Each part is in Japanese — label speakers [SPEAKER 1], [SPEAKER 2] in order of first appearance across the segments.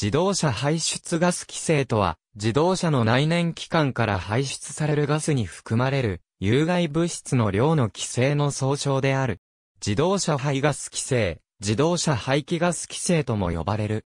[SPEAKER 1] 自動車排出ガス規制とは、自動車の内燃機関から排出されるガスに含まれる有害物質の量の規制の総称である。自動車排ガス規制、自動車排気ガス規制とも呼ばれる。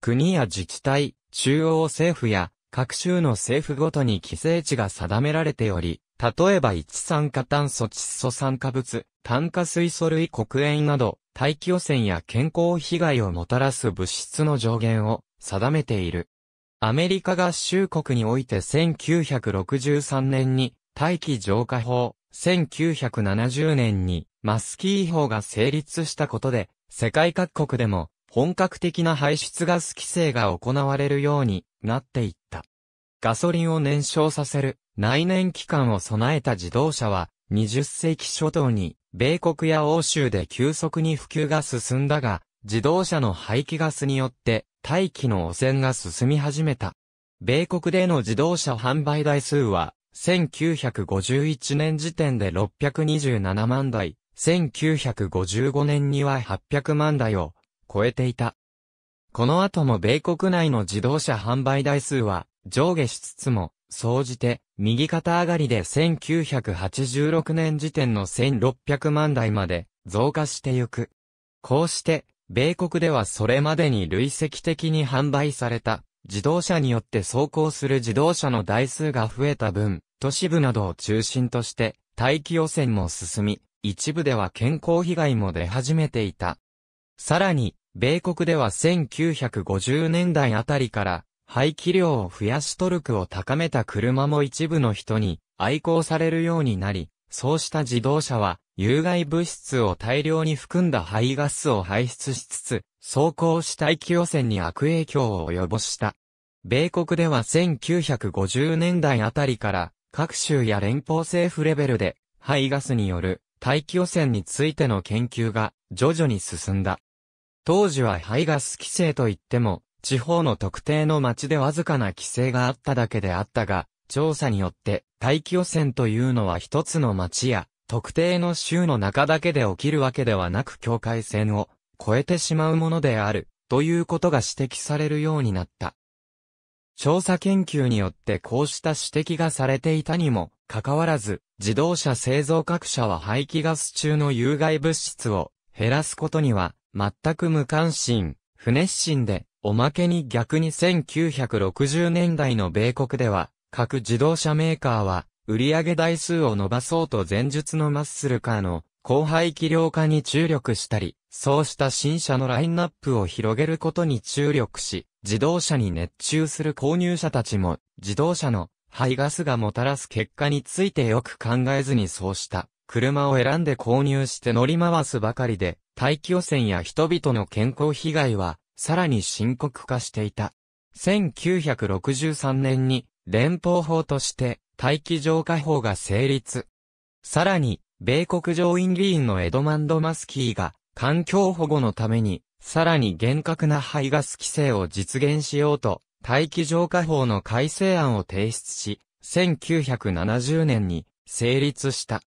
[SPEAKER 1] 国や自治体、中央政府や各州の政府ごとに規制値が定められており、例えば一酸化炭素窒素酸化物、炭化水素類黒煙など、大気汚染や健康被害をもたらす物質の上限を定めている。アメリカ合衆国において1963年に大気浄化法、1970年にマスキー法が成立したことで、世界各国でも本格的な排出ガス規制が行われるようになっていった。ガソリンを燃焼させる内燃機関を備えた自動車は20世紀初頭に米国や欧州で急速に普及が進んだが、自動車の排気ガスによって大気の汚染が進み始めた。米国での自動車販売台数は、1951年時点で627万台、1955年には800万台を超えていた。この後も米国内の自動車販売台数は上下しつつも、総じて右肩上がりで1986年時点の1600万台まで増加してゆく。こうして米国ではそれまでに累積的に販売された、自動車によって走行する自動車の台数が増えた分、都市部などを中心として、大気汚染も進み、一部では健康被害も出始めていた。さらに、米国では1950年代あたりから、排気量を増やしトルクを高めた車も一部の人に愛好されるようになり、そうした自動車は有害物質を大量に含んだ排ガスを排出しつつ、走行し大気汚染に悪影響を及ぼした。米国では1950年代あたりから、各州や連邦政府レベルで、排ガスによる大気汚染についての研究が徐々に進んだ。当時は排ガス規制といっても、地方の特定の町でわずかな規制があっただけであったが、調査によって大気汚染というのは一つの町や特定の州の中だけで起きるわけではなく境界線を超えてしまうものである、ということが指摘されるようになった。調査研究によってこうした指摘がされていたにも、かかわらず、自動車製造各社は排気ガス中の有害物質を減らすことには、全く無関心、不熱心で、おまけに逆に1960年代の米国では、各自動車メーカーは、売上台数を伸ばそうと前述のマッスルカーの後廃。気量化に注力したり、そうした新車のラインナップを広げることに注力し、自動車に熱中する購入者たちも、自動車の排ガスがもたらす結果についてよく考えずにそうした車を選んで購入して乗り回すばかりで、大気汚染や人々の健康被害は、さらに深刻化していた。1963年に連邦法として大気浄化法が成立。さらに、米国上院議員のエドマンド・マスキーが、環境保護のために、さらに厳格な排ガス規制を実現しようと、大気浄化法の改正案を提出し、1970年に成立した。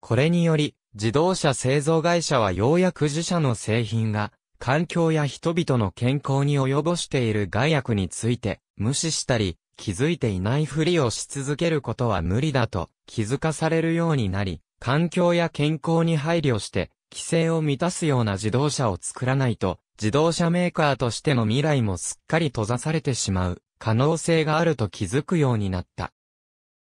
[SPEAKER 1] これにより、自動車製造会社はようやく自社の製品が、環境や人々の健康に及ぼしている害悪について、無視したり、気づいていないふりをし続けることは無理だと気づかされるようになり、環境や健康に配慮して、規制を満たすような自動車を作らないと、自動車メーカーとしての未来もすっかり閉ざされてしまう可能性があると気づくようになった。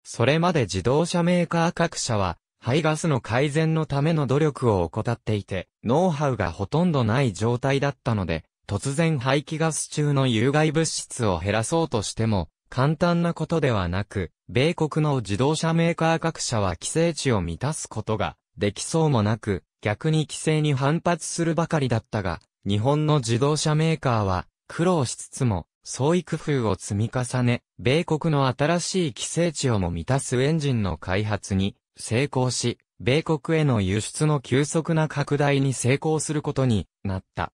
[SPEAKER 1] それまで自動車メーカー各社は、排ガスの改善のための努力を怠っていて、ノウハウがほとんどない状態だったので、突然排気ガス中の有害物質を減らそうとしても、簡単なことではなく、米国の自動車メーカー各社は規制値を満たすことができそうもなく、逆に規制に反発するばかりだったが、日本の自動車メーカーは苦労しつつも、創意工夫を積み重ね、米国の新しい規制値をも満たすエンジンの開発に成功し、米国への輸出の急速な拡大に成功することになった。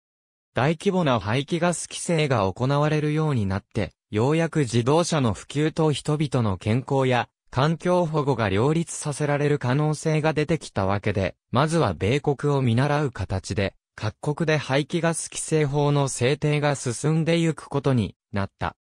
[SPEAKER 1] 大規模な排気ガス規制が行われるようになって、ようやく自動車の普及と人々の健康や環境保護が両立させられる可能性が出てきたわけで、まずは米国を見習う形で、各国で排気ガス規制法の制定が進んでゆくことになった。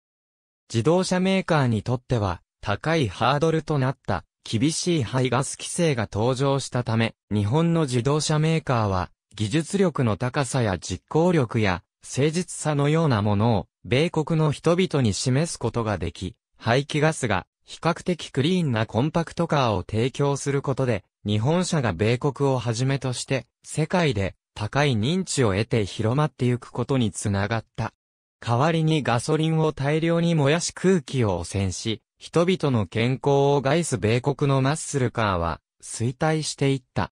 [SPEAKER 1] 自動車メーカーにとっては高いハードルとなった厳しい排ガス規制が登場したため、日本の自動車メーカーは技術力の高さや実行力や誠実さのようなものを米国の人々に示すことができ、排気ガスが比較的クリーンなコンパクトカーを提供することで、日本車が米国をはじめとして、世界で高い認知を得て広まってゆくことにつながった。代わりにガソリンを大量に燃やし空気を汚染し、人々の健康を害す米国のマッスルカーは衰退していった。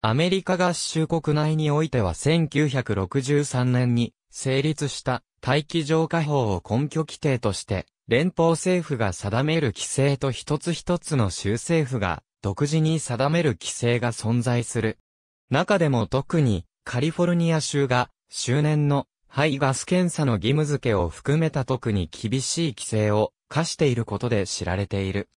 [SPEAKER 1] アメリカ合衆国内においては1963年に成立した大気浄化法を根拠規定として、連邦政府が定める規制と一つ一つの州政府が独自に定める規制が存在する。中でも特にカリフォルニア州が周年の排ガス検査の義務付けを含めた特に厳しい規制を課していることで知られている。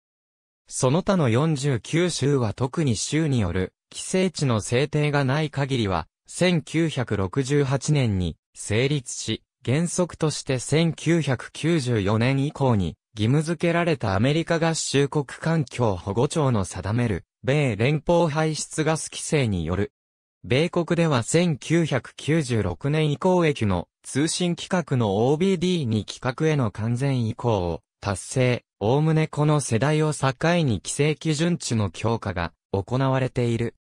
[SPEAKER 1] その他の49州は特に州による規制値の制定がない限りは1968年に成立し、原則として1994年以降に義務付けられたアメリカ合衆国環境保護庁の定める米連邦排出ガス規制による。米国では1996年以降駅の通信規格の OBD2 規格への完全移行を達成、おおむねこの世代を境に規制基準値の強化が行われている。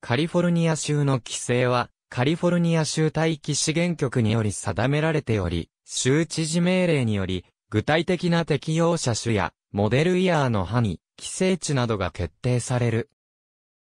[SPEAKER 1] カリフォルニア州の規制はカリフォルニア州大気資源局により定められており、州知事命令により、具体的な適用者種や、モデルイヤーの範囲、規制値などが決定される。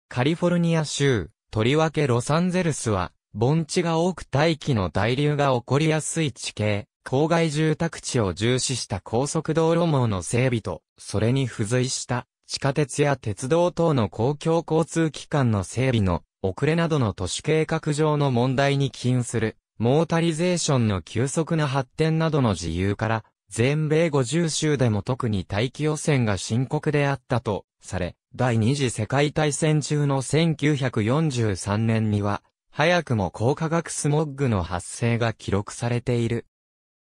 [SPEAKER 1] カリフォルニア州、とりわけロサンゼルスは、盆地が多く大気の大流が起こりやすい地形、郊外住宅地を重視した高速道路網の整備と、それに付随した地下鉄や鉄道等の公共交通機関の整備の遅れなどの都市計画上の問題に起因する、モータリゼーションの急速な発展などの自由から、全米50州でも特に大気汚染が深刻であったとされ、第二次世界大戦中の1943年には、早くも高化学スモッグの発生が記録されている。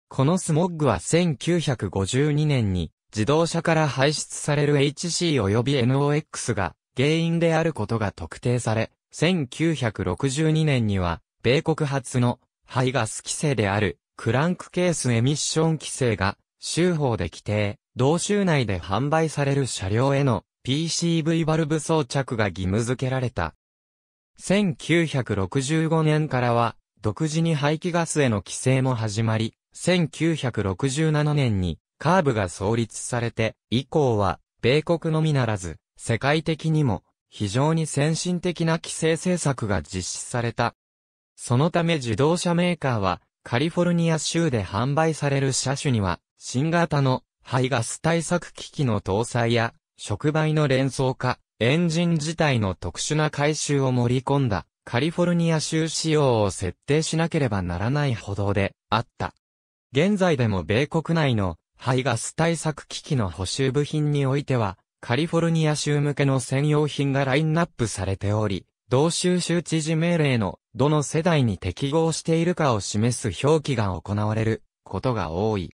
[SPEAKER 1] このスモッグは1952年に自動車から排出される HC 及び NOx が原因であることが特定され、1962年には、米国初の排ガス規制であるクランクケースエミッション規制が州法で規定、同州内で販売される車両への PCV バルブ装着が義務付けられた。1965年からは、独自に排気ガスへの規制も始まり、1967年にカーブが創立されて、以降は、米国のみならず、世界的にも、非常に先進的な規制政策が実施された。そのため自動車メーカーは、カリフォルニア州で販売される車種には、新型の排ガス対策機器の搭載や、触媒の連想化、エンジン自体の特殊な回収を盛り込んだ、カリフォルニア州仕様を設定しなければならない歩道であった。現在でも米国内の排ガス対策機器の補修部品においては、カリフォルニア州向けの専用品がラインナップされており、同州州知事命令のどの世代に適合しているかを示す表記が行われることが多い。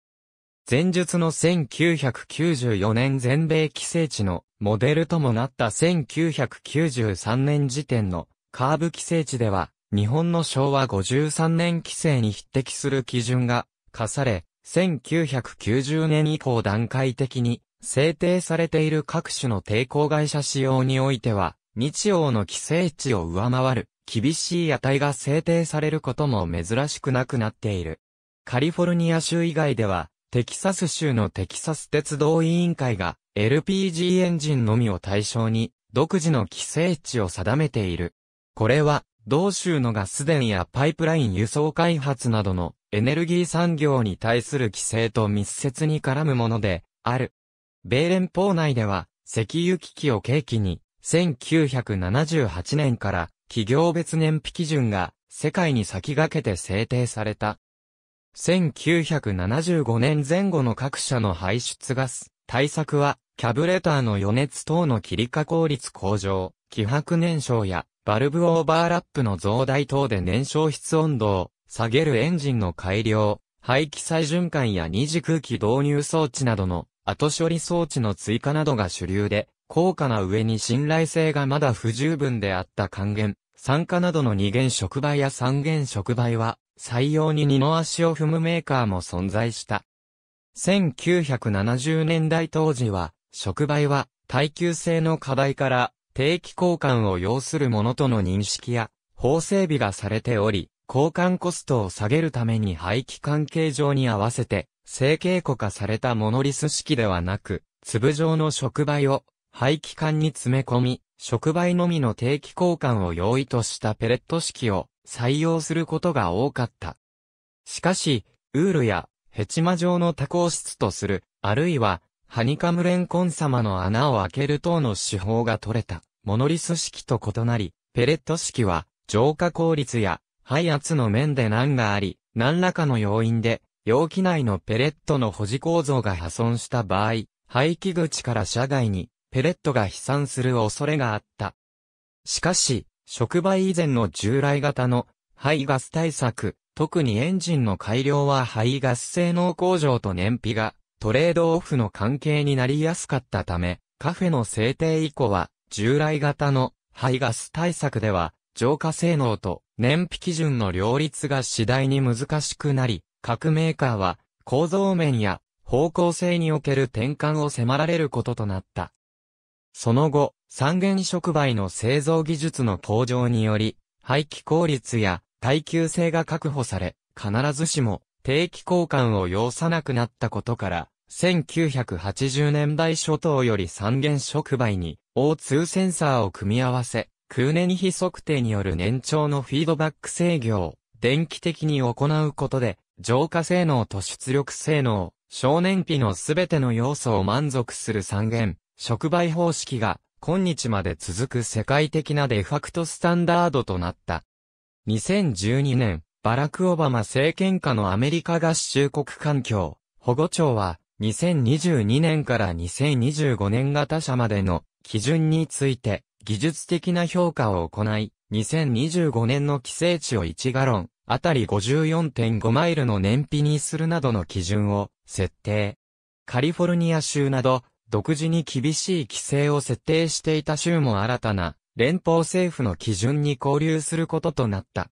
[SPEAKER 1] 前述の1994年全米規制地のモデルともなった1993年時点のカーブ規制地では日本の昭和53年規制に匹敵する基準が課され1990年以降段階的に制定されている各種の抵抗会社使用においては、日曜の規制値を上回る、厳しい値が制定されることも珍しくなくなっている。カリフォルニア州以外では、テキサス州のテキサス鉄道委員会が LPG エンジンのみを対象に独自の規制値を定めている。これは、同州のガス電やパイプライン輸送開発などのエネルギー産業に対する規制と密接に絡むものである。米連邦内では、石油危機を契機に、1978年から企業別燃費基準が世界に先駆けて制定された。1975年前後の各社の排出ガス対策は、キャブレターの余熱等の切り加工率向上、気迫燃焼やバルブオーバーラップの増大等で燃焼室温度を下げるエンジンの改良、排気再循環や二次空気導入装置などの後処理装置の追加などが主流で、高価な上に信頼性がまだ不十分であった還元、酸化などの二元触媒や三元触媒は、採用に二の足を踏むメーカーも存在した。1970年代当時は、触媒は耐久性の課題から定期交換を要するものとの認識や法整備がされており、交換コストを下げるために廃棄関係上に合わせて成形固化されたモノリス式ではなく、粒状の触媒を排気管に詰め込み、触媒のみの定期交換を容易としたペレット式を採用することが多かった。しかし、ウールやヘチマ状の多孔質とする、あるいは、ハニカムレンコン様の穴を開ける等の手法が取れた、モノリス式と異なり、ペレット式は、浄化効率や、排圧の面で難があり、何らかの要因で、容器内のペレットの保持構造が破損した場合、排気口から車外にペレットが飛散する恐れがあった。しかし、触媒以前の従来型の排ガス対策、特にエンジンの改良は排ガス性能向上と燃費がトレードオフの関係になりやすかったため、カフェの制定以降は従来型の排ガス対策では浄化性能と燃費基準の両立が次第に難しくなり、各メーカーは構造面や方向性における転換を迫られることとなった。その後、三元触媒の製造技術の向上により、排気効率や耐久性が確保され、必ずしも定期交換を要さなくなったことから、1980年代初頭より三元触媒に O2 センサーを組み合わせ、空年比測定による年長のフィードバック制御を電気的に行うことで、浄化性能と出力性能、少年費のすべての要素を満足する三元、触媒方式が、今日まで続く世界的なデファクトスタンダードとなった。2012年、バラク・オバマ政権下のアメリカ合衆国環境、保護庁は、2022年から2025年型他社までの基準について技術的な評価を行い、2025年の規制値を1ガロン、あたり54.5マイルの燃費にするなどの基準を設定。カリフォルニア州など、独自に厳しい規制を設定していた州も新たな、連邦政府の基準に交流することとなった。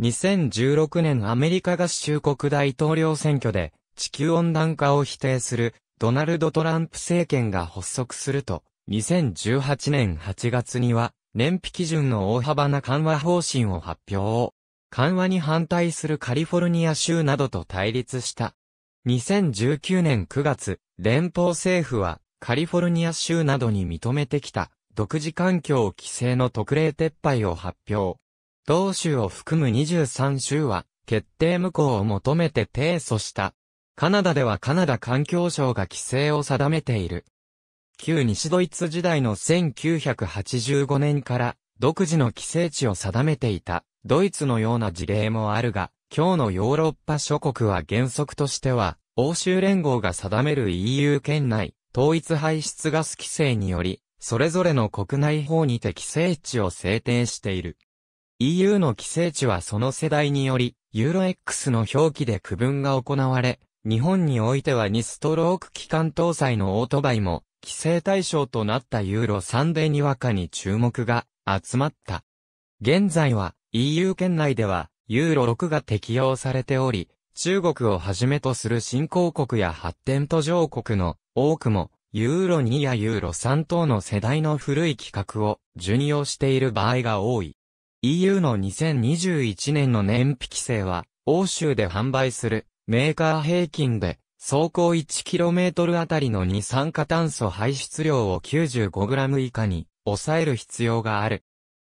[SPEAKER 1] 2016年アメリカ合衆国大統領選挙で、地球温暖化を否定する、ドナルド・トランプ政権が発足すると、2018年8月には、燃費基準の大幅な緩和方針を発表。緩和に反対するカリフォルニア州などと対立した。2019年9月、連邦政府はカリフォルニア州などに認めてきた独自環境規制の特例撤廃を発表。同州を含む23州は決定無効を求めて提訴した。カナダではカナダ環境省が規制を定めている。旧西ドイツ時代の1985年から独自の規制値を定めていた。ドイツのような事例もあるが、今日のヨーロッパ諸国は原則としては、欧州連合が定める EU 圏内、統一排出ガス規制により、それぞれの国内法にて規制値を制定している。EU の規制値はその世代により、ユーロ X の表記で区分が行われ、日本においては2ストローク機関搭載のオートバイも、規制対象となったユーロ3でにわかに注目が集まった。現在は、EU 圏内では、ユーロ6が適用されており、中国をはじめとする新興国や発展途上国の多くも、ユーロ2やユーロ3等の世代の古い規格を順用している場合が多い。EU の2021年の燃費規制は、欧州で販売するメーカー平均で、走行 1km あたりの二酸化炭素排出量を 95g 以下に抑える必要がある。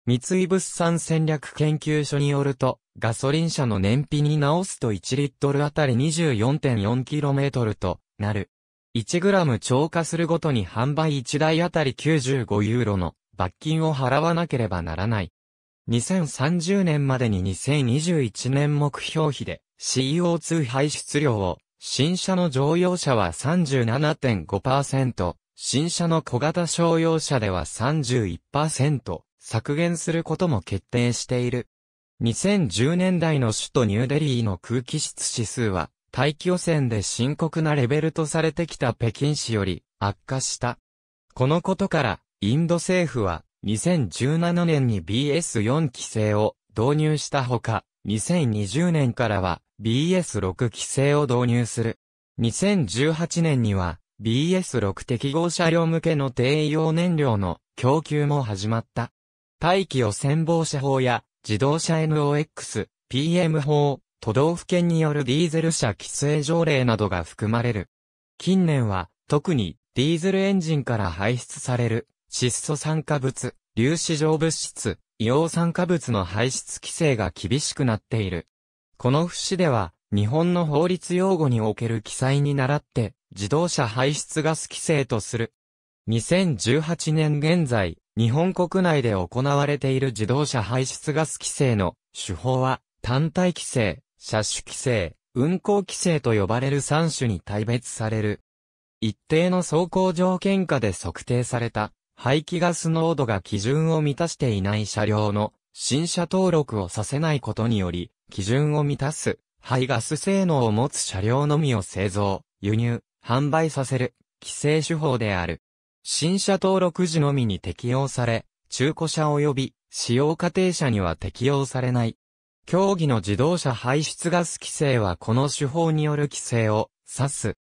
[SPEAKER 1] 三井物産戦略研究所によると、ガソリン車の燃費に直すと1リットルあたり 24.4km となる。1ム超過するごとに販売1台あたり95ユーロの罰金を払わなければならない。2030年までに2021年目標比で CO2 排出量を新車の乗用車は37.5%、新車の小型商用車では31%、削減することも決定している。2010年代の首都ニューデリーの空気質指数は、大気汚染で深刻なレベルとされてきた北京市より悪化した。このことから、インド政府は、2017年に BS4 規制を導入したほか、2020年からは BS6 規制を導入する。2018年には BS6 適合車両向けの低用燃料の供給も始まった。大気汚染防止法や自動車 NOx、PM 法、都道府県によるディーゼル車規制条例などが含まれる。近年は、特にディーゼルエンジンから排出される窒素酸化物、粒子状物質、硫黄酸化物の排出規制が厳しくなっている。この節では、日本の法律用語における記載に倣って、自動車排出ガス規制とする。2018年現在、日本国内で行われている自動車排出ガス規制の手法は、単体規制、車種規制、運行規制と呼ばれる3種に大別される。一定の走行条件下で測定された排気ガス濃度が基準を満たしていない車両の新車登録をさせないことにより、基準を満たす排ガス性能を持つ車両のみを製造、輸入、販売させる規制手法である。新車登録時のみに適用され、中古車及び使用家庭車には適用されない。競技の自動車排出ガス規制はこの手法による規制を指す。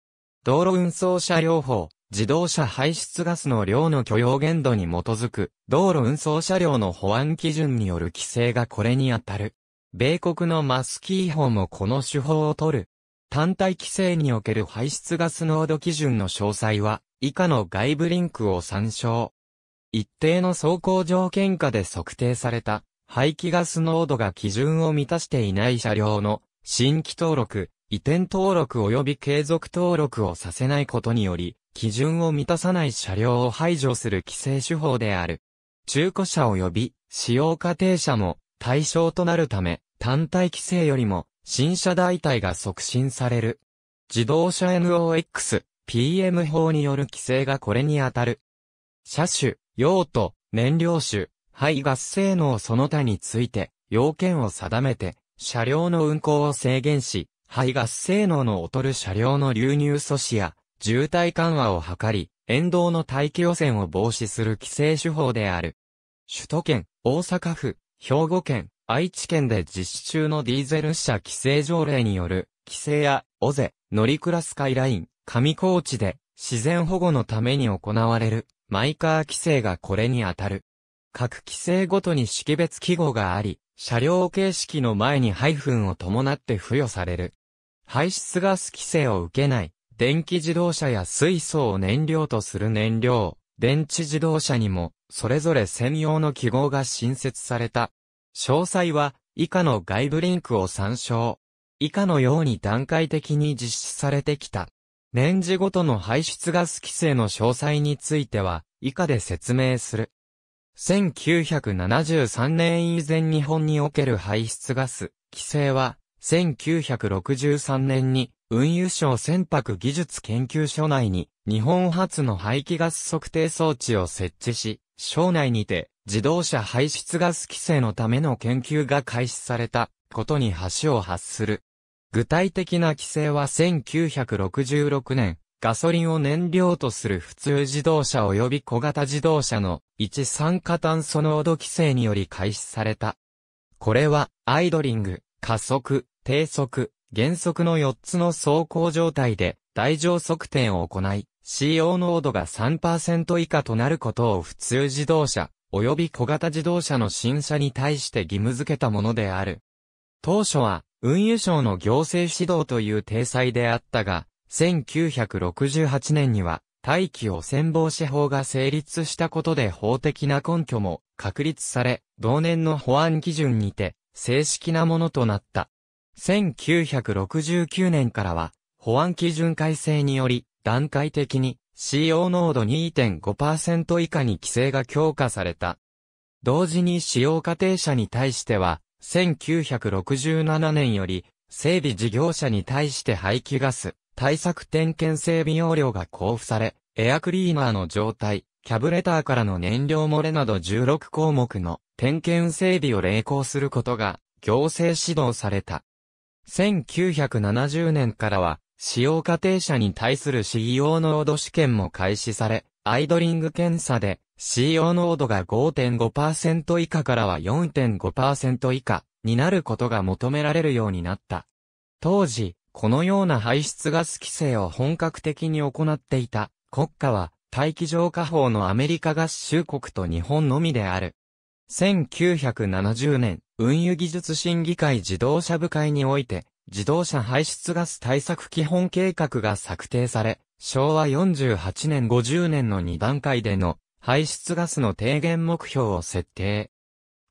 [SPEAKER 1] 道路運送車両法、自動車排出ガスの量の許容限度に基づく、道路運送車両の保安基準による規制がこれに当たる。米国のマスキー法もこの手法を取る。単体規制における排出ガス濃度基準の詳細は、以下の外部リンクを参照。一定の走行条件下で測定された排気ガス濃度が基準を満たしていない車両の新規登録、移転登録及び継続登録をさせないことにより、基準を満たさない車両を排除する規制手法である。中古車及び使用過程車も対象となるため、単体規制よりも新車代替が促進される。自動車 NOx、PM 法による規制がこれに当たる。車種、用途、燃料種、排ガス性能その他について、要件を定めて、車両の運行を制限し、排ガス性能の劣る車両の流入阻止や、渋滞緩和を図り、沿道の大気汚染を防止する規制手法である。首都圏、大阪府、兵庫県、愛知県で実施中のディーゼル車規制条例による、規制や、オゼ、乗りクラスカイライン、上高地で自然保護のために行われるマイカー規制がこれにあたる。各規制ごとに識別記号があり、車両形式の前にハイフンを伴って付与される。排出ガス規制を受けない、電気自動車や水素を燃料とする燃料、電池自動車にも、それぞれ専用の記号が新設された。詳細は、以下の外部リンクを参照。以下のように段階的に実施されてきた。年次ごとの排出ガス規制の詳細については、以下で説明する。1973年以前日本における排出ガス、規制は、1963年に運輸省船舶技術研究所内に日本初の排気ガス測定装置を設置し、省内にて自動車排出ガス規制のための研究が開始されたことに橋を発する。具体的な規制は1966年、ガソリンを燃料とする普通自動車及び小型自動車の一酸化炭素濃度規制により開始された。これは、アイドリング、加速、低速、減速の4つの走行状態で、大乗測定を行い、CO 濃度が3%以下となることを普通自動車、及び小型自動車の新車に対して義務付けたものである。当初は、運輸省の行政指導という体裁であったが、1968年には、大気汚染防止法が成立したことで法的な根拠も確立され、同年の保安基準にて、正式なものとなった。1969年からは、保安基準改正により、段階的に CO 濃度2.5%以下に規制が強化された。同時に使用家庭者に対しては、1967年より、整備事業者に対して排気ガス、対策点検整備要領が交付され、エアクリーナーの状態、キャブレターからの燃料漏れなど16項目の点検整備を励行することが行政指導された。1970年からは、使用過程者に対する使用濃度試験も開始され、アイドリング検査で CO 濃度が5.5%以下からは4.5%以下になることが求められるようになった。当時、このような排出ガス規制を本格的に行っていた国家は大気浄化法のアメリカ合衆国と日本のみである。1970年、運輸技術審議会自動車部会において、自動車排出ガス対策基本計画が策定され、昭和48年50年の2段階での排出ガスの低減目標を設定。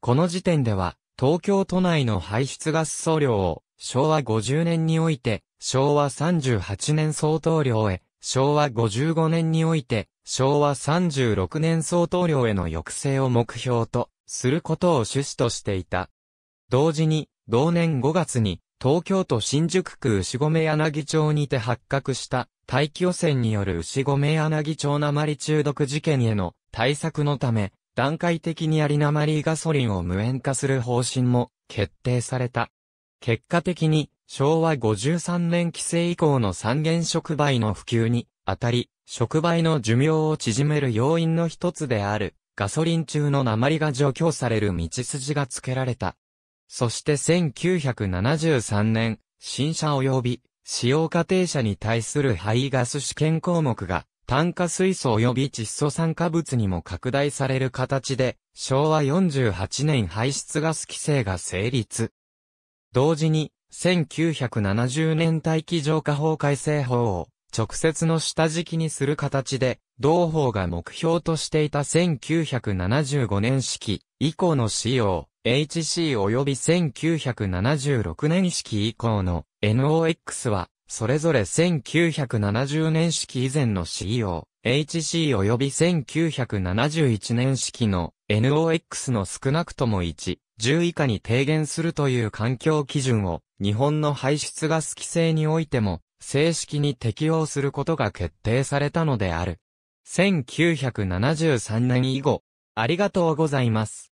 [SPEAKER 1] この時点では、東京都内の排出ガス総量を昭和50年において昭和38年相当量へ、昭和55年において昭和36年相当量への抑制を目標とすることを趣旨としていた。同時に、同年5月に東京都新宿区牛込柳町にて発覚した大気汚染による牛込柳町鉛中毒事件への対策のため、段階的にあり鉛ガソリンを無塩化する方針も決定された。結果的に昭和53年規制以降の三原触媒の普及にあたり、触媒の寿命を縮める要因の一つであるガソリン中の鉛が除去される道筋がつけられた。そして1973年、新車及び使用過程車に対する排ガス試験項目が炭化水素及び窒素酸化物にも拡大される形で、昭和48年排出ガス規制が成立。同時に、1970年大気浄化法改正法を直接の下敷きにする形で、同法が目標としていた1975年式以降の使用、HC 及び1976年式以降の NOX は、それぞれ1970年式以前の CO、HC 及び1971年式の NOX の少なくとも1、10以下に低減するという環境基準を、日本の排出ガス規制においても、正式に適用することが決定されたのである。1973年以後、ありがとうございます。